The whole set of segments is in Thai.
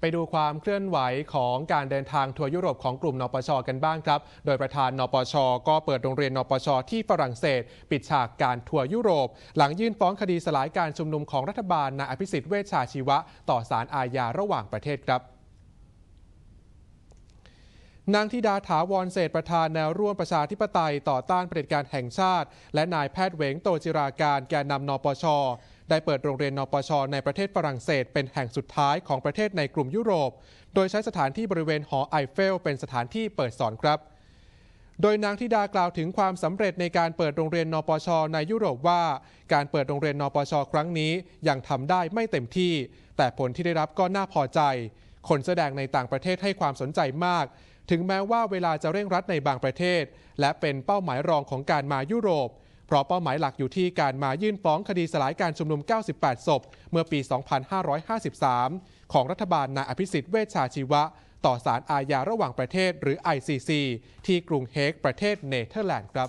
ไปดูความเคลื่อนไหวของการเดินทางทัวร์ยุโรปของกลุ่มนปชกันบ้างครับ โดยประธานนปช ก็เปิดโรงเรียนนปช ที่ฝรั่งเศส ปิดฉากการทัวร์ยุโรป หลังยื่นฟ้องคดีสลายการชุมนุมของรัฐบาลนายอภิสิทธิ์เวชชาชีวะ ต่อศาลอาญาระหว่างประเทศครับนางธิดาถาวรเศษประธานแนวร่วมประชาธิปไตยต่อต้านเผด็จการแห่งชาติ และนายแพทย์เวงโตจิราการแกนนำนปช ได้เปิดโรงเรียนนปชในประเทศฝรั่งเศส เป็นแห่งสุดท้ายของประเทศในกลุ่มยุโรป โดยใช้สถานที่บริเวณหอไอเฟลเป็นสถานที่เปิดสอนครับ โดยนางธิดากล่าวถึงความสำเร็จในการเปิดโรงเรียนนปช ในยุโรปว่า การเปิดโรงเรียนนปช ครั้งนี้ ยังทำได้ไม่เต็มที่ แต่ผลที่ได้รับก็น่าพอใจ คนแสดงในต่างประเทศให้ความสนใจมากถึงแม้ว่าเวลาจะเร่งรัดในบางประเทศ และเป็นเป้าหมายรองของการมายุโรป เพราะเป้าหมายหลักอยู่ที่การมายื่นฟ้องคดีสลายการชุมนุม 98 ศพ เมื่อปี 2553 ของรัฐบาลนายอภิสิทธิ์เวชชาชีวะ ต่อศาลอาญาระหว่างประเทศหรือ ICC ที่กรุงเฮกประเทศเนเธอร์แลนด์ครับ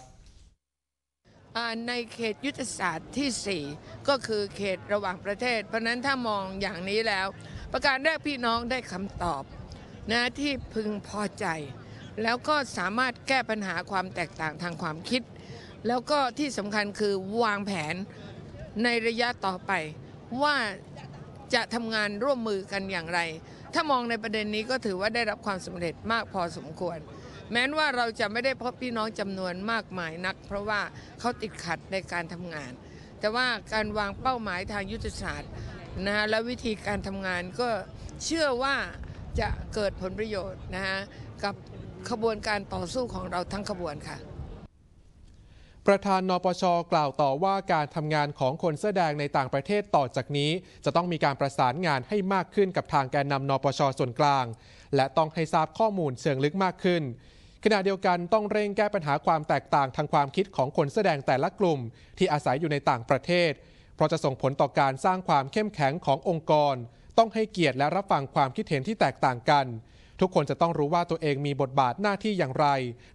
ในเขตยุทธศาสตร์ที่ 4 ก็คือเขตระหว่างประเทศ เพราะนั้นถ้ามองอย่างนี้แล้ว ประการแรกพี่น้องได้คำตอบนะที่พึงพอใจ แล้วก็สามารถแก้ปัญหาความแตกต่างทางความคิด แล้วก็ที่สำคัญคือวางแผนในระยะต่อไป ว่าจะทำงานร่วมมือกันอย่างไร ถ้ามองในประเด็นนี้ก็ถือว่าได้รับความสำเร็จมากพอสมควร แม้นว่าเราจะไม่ได้พบพี่น้องจำนวนมากมายนัก เพราะว่าเขาติดขัดในการทำงาน แต่ว่าการวางเป้าหมายทางยุทธศาสตร์นะและวิธีการทำงานก็เชื่อว่าจะเกิดผลประโยชน์นะฮะ กับขบวนการต่อสู้ของเราทั้งขบวนค่ะ ประธานนปชกล่าวต่อว่า การทำงานของคนเสื้อแดงในต่างประเทศต่อจากนี้ จะต้องมีการประสานงานให้มากขึ้นกับทางแกนนำนปชส่วนกลาง และต้องให้ทราบข้อมูลเชิงลึกมากขึ้น ขณะเดียวกันต้องเร่งแก้ปัญหาความแตกต่างทางความคิดของคนแสดงแต่ละกลุ่ม ที่อาศัยอยู่ในต่างประเทศ เพราะจะส่งผลต่อการสร้างความเข้มแข็งขององค์กรต้องให้เกียรติและรับฟังความคิดเห็นที่แตกต่างกัน ทุกคนจะต้องรู้ว่าตัวเองมีบทบาทหน้าที่อย่างไร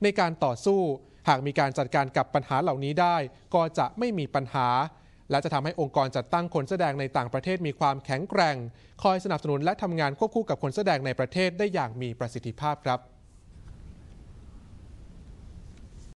ในการต่อสู้ หากมีการจัดการกับปัญหาเหล่านี้ได้ ก็จะไม่มีปัญหา และจะทำให้องค์กรจัดตั้งคนแสดงในต่างประเทศมีความแข็งแกร่ง คอยสนับสนุนและทำงานควบคู่กับคนแสดงในประเทศได้อย่างมีประสิทธิภาพครับ